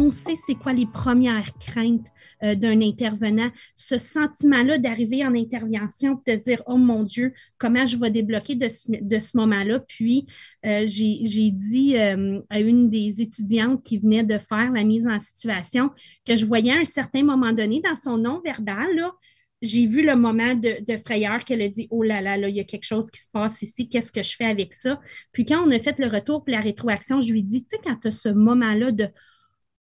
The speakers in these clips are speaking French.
on sait c'est quoi les premières craintes euh, d'un intervenant. Ce sentiment-là d'arriver en intervention, de dire Oh mon Dieu, comment je vais débloquer de ce, moment-là. Puis euh, j'ai dit euh, à une des étudiantes qui venait de faire la mise en situation que je voyais à un certain moment donné dans son non-verbal, j'ai vu le moment de, frayeur qu'elle a dit Oh là là, là, il y a quelque chose qui se passe ici, qu'est-ce que je fais avec ça? Puis quand on a fait le retour pour la rétroaction, je lui ai dit Tu sais, quand tu as ce moment-là de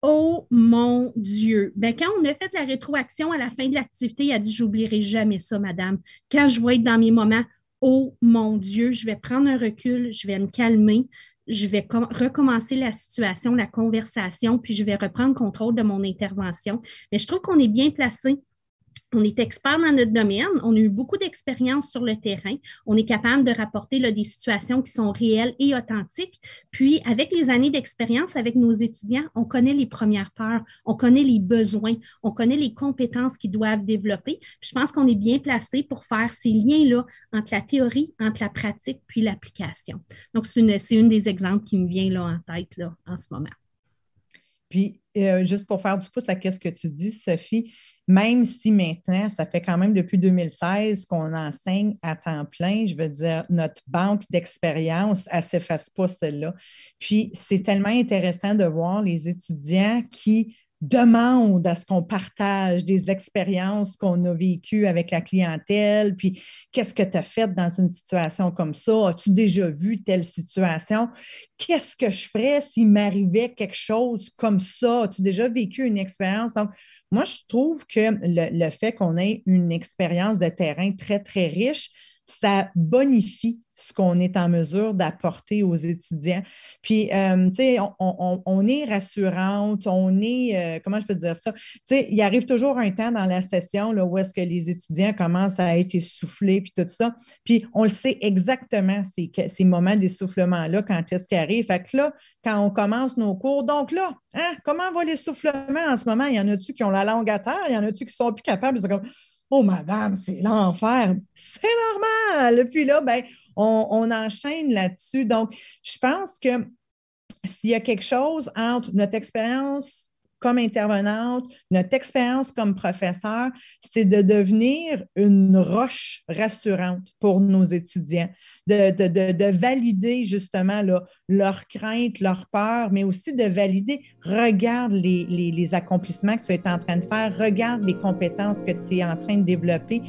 Oh mon Dieu! Ben, quand on a fait la rétroaction à la fin de l'activité, il a dit J'oublierai jamais ça, madame. Quand je vais être dans mes moments, oh mon Dieu, je vais prendre un recul, je vais me calmer, je vais recommencer la situation, la conversation, puis je vais reprendre contrôle de mon intervention. Mais je trouve qu'on est bien placé on est expert dans notre domaine, on a eu beaucoup d'expérience sur le terrain, on est capable de rapporter des situations qui sont réelles et authentiques. Puis, avec les années d'expérience avec nos étudiants, on connaît les premières peurs, on connaît les besoins, on connaît les compétences qu'ils doivent développer. je pense qu'on est bien placé pour faire ces liens-là entre la théorie, entre la pratique, puis l'application. Donc, c'est une, des exemples qui me vient là, en tête là, en ce moment. Puis, euh, juste pour faire du pouce à ce que tu dis, Sophie, même si maintenant, ça fait quand même depuis 2016 qu'on enseigne à temps plein, je veux dire, notre banque d'expérience, elle ne s'efface pas celle-là. Puis, c'est tellement intéressant de voir les étudiants qui demandent à ce qu'on partage des expériences qu'on a vécues avec la clientèle, puis qu'est-ce que tu as fait dans une situation comme ça? As-tu déjà vu telle situation? Qu'est-ce que je ferais s'il m'arrivait quelque chose comme ça? As-tu déjà vécu une expérience? Donc, moi, je trouve que le, fait qu'on ait une expérience de terrain très, très riche, ça bonifie ce qu'on est en mesure d'apporter aux étudiants. Puis, euh, tu sais, on, est rassurante, on est, euh, comment je peux dire ça? Tu sais, il arrive toujours un temps dans la session là, où est-ce que les étudiants commencent à être essoufflés, puis tout ça. Puis, on le sait exactement, ces, moments d'essoufflement-là, quand est-ce qu'ils arrivent. Fait que là, quand on commence nos cours, donc là, hein, comment va l'essoufflement en ce moment? Il y en a-tu qui ont la langue à terre? Il y en a-tu qui sont plus capables? C'est comme, oh, madame, c'est l'enfer. C'est normal! Puis là, ben, on, enchaîne là-dessus. Donc, je pense que s'il y a quelque chose entre notre expérience comme intervenante, notre expérience comme professeur, c'est de devenir une roche rassurante pour nos étudiants, de, valider justement leurs craintes, leurs peurs, mais aussi de valider, regarde les accomplissements que tu es en train de faire, regarde les compétences que tu es en train de développer.